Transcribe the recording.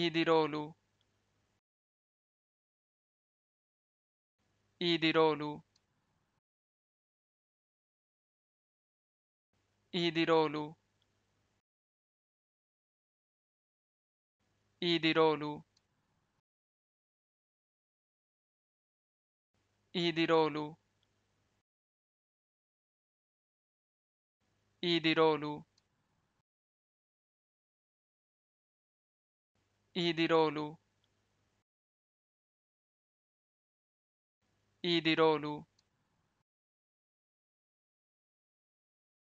Idirolu. Idirolu. Idirolu. Idirolu. Idirolu. idirolu E Idirólogo